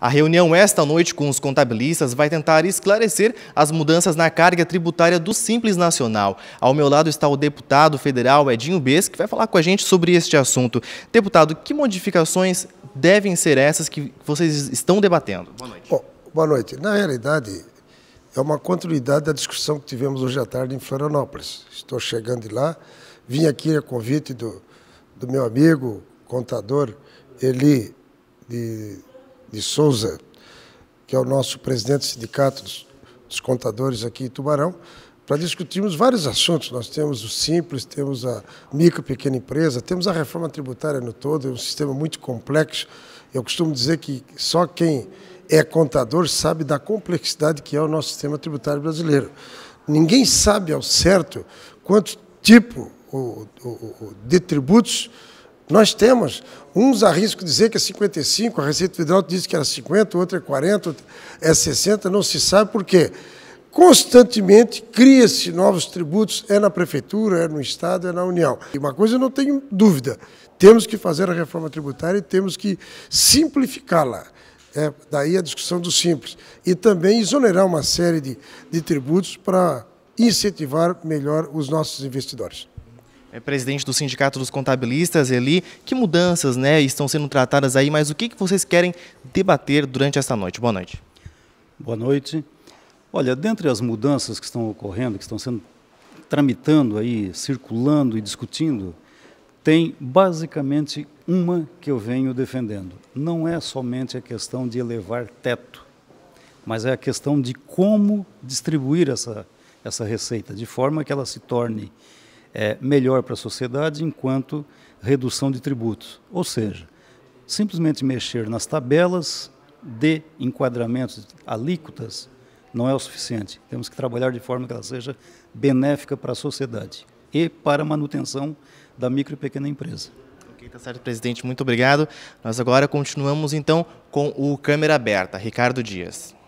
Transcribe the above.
A reunião esta noite com os contabilistas vai tentar esclarecer as mudanças na carga tributária do Simples Nacional. Ao meu lado está o deputado federal Edinho Bes, que vai falar com a gente sobre este assunto. Deputado, que modificações devem ser essas que vocês estão debatendo? Boa noite. boa noite. Na realidade, é uma continuidade da discussão que tivemos hoje à tarde em Florianópolis. Estou chegando de lá, vim aqui a convite do, do meu amigo, contador Eli de de Souza, que é o nosso presidente do sindicato dos, dos contadores aqui em Tubarão, para discutirmos vários assuntos. Nós temos o Simples, temos a micro pequena empresa, temos a reforma tributária no todo, é um sistema muito complexo. Eu costumo dizer que só quem é contador sabe da complexidade que é o nosso sistema tributário brasileiro. Ninguém sabe ao certo quanto tipo de tributos nós temos, uns arriscam dizer que é 55, a Receita Federal diz que era 50, outra é 40, outra é 60, não se sabe por quê. Constantemente cria-se novos tributos, é na Prefeitura, é no Estado, é na União. E uma coisa eu não tenho dúvida, temos que fazer a reforma tributária e temos que simplificá-la. É, daí a discussão do simples. E também exonerar uma série de, de tributos para incentivar melhor os nossos investidores. É presidente do Sindicato dos Contabilistas, Eli. Que mudanças né, estão sendo tratadas aí, mas o que, que vocês querem debater durante esta noite? Boa noite. Boa noite. Olha, dentre as mudanças que estão ocorrendo, que estão sendo tramitando aí, circulando e discutindo, tem basicamente uma que eu venho defendendo. Não é somente a questão de elevar teto, mas é a questão de como distribuir essa, essa receita, de forma que ela se torne é, melhor para a sociedade enquanto redução de tributos. Ou seja, simplesmente mexer nas tabelas de enquadramentos, alíquotas, não é o suficiente. Temos que trabalhar de forma que ela seja benéfica para a sociedade e para a manutenção da micro e pequena empresa. Ok, tá certo, presidente. Muito obrigado. Nós agora continuamos então com o Câmera Aberta. Ricardo Dias.